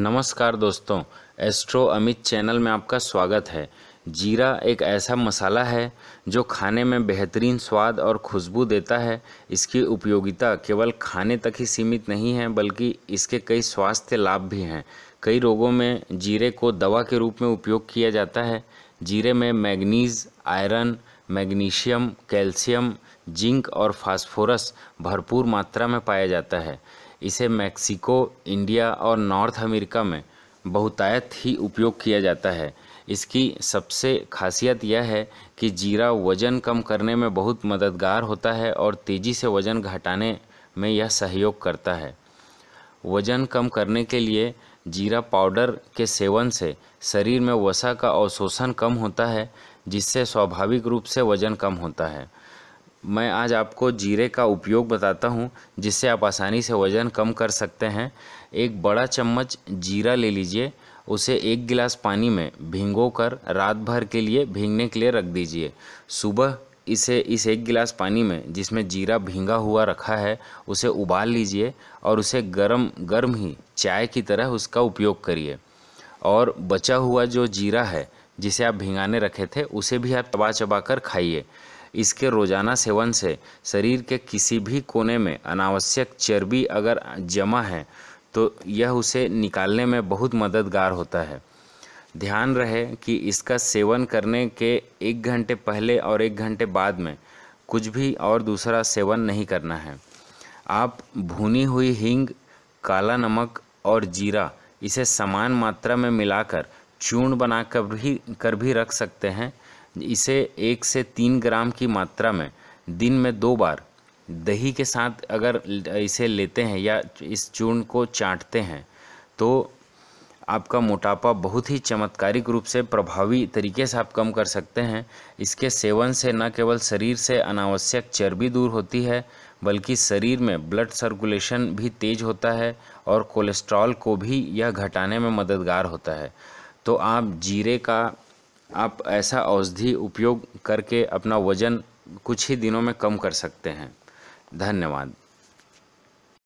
नमस्कार दोस्तों astro Amit channel में आपका स्वागत है जीरा एक ऐसा मसाला है जो खाने में बेहतरीन स्वाद और खुशबू देता है इसकी उपयोगिता केवल खाने तक ही सीमित नहीं है बल्कि इसके कई स्वास्थ्य लाभ भी हैं कई रोगों में जीरे को दवा के रूप में उपयोग किया जाता है जीरे में manganese iron magnesium calcium zinc और फास्फोरस भरपूर मात्रा में पाया जाता है इसे मैक्सिको इंडिया और नॉर्थ अमेरिका में बहुतायत ही उपयोग किया जाता है इसकी सबसे खासियत यह है कि जीरा वज़न कम करने में बहुत मददगार होता है और तेज़ी से वज़न घटाने में यह सहयोग करता है वज़न कम करने के लिए जीरा पाउडर के सेवन से शरीर में वसा का अवशोषण कम होता है जिससे स्वाभाविक रूप से वज़न कम होता है मैं आज आपको जीरे का उपयोग बताता हूँ जिससे आप आसानी से वज़न कम कर सकते हैं एक बड़ा चम्मच जीरा ले लीजिए उसे एक गिलास पानी में भिंगो कर रात भर के लिए भींगने के लिए रख दीजिए सुबह इसे इस एक गिलास पानी में जिसमें जीरा भींगा हुआ रखा है उसे उबाल लीजिए और उसे गर्म गर्म ही चाय की तरह उसका उपयोग करिए और बचा हुआ जो जीरा है जिसे आप भिंगाने रखे थे उसे भी आप चबा चबा कर खाइए इसके रोज़ाना सेवन से शरीर के किसी भी कोने में अनावश्यक चर्बी अगर जमा है तो यह उसे निकालने में बहुत मददगार होता है ध्यान रहे कि इसका सेवन करने के एक घंटे पहले और एक घंटे बाद में कुछ भी और दूसरा सेवन नहीं करना है आप भुनी हुई हींग काला नमक और जीरा इसे समान मात्रा में मिलाकर चूर्ण बना कर भी कर भी रख सकते हैं इसे एक से तीन ग्राम की मात्रा में दिन में दो बार दही के साथ अगर इसे लेते हैं या इस चूर्ण को चाटते हैं तो आपका मोटापा बहुत ही चमत्कारिक रूप से प्रभावी तरीके से आप कम कर सकते हैं इसके सेवन से न केवल शरीर से अनावश्यक चर्बी दूर होती है बल्कि शरीर में ब्लड सर्कुलेशन भी तेज़ होता है और कोलेस्ट्रॉल को भी यह घटाने में मददगार होता है तो आप जीरे का आप ऐसा औषधि उपयोग करके अपना वज़न कुछ ही दिनों में कम कर सकते हैं धन्यवाद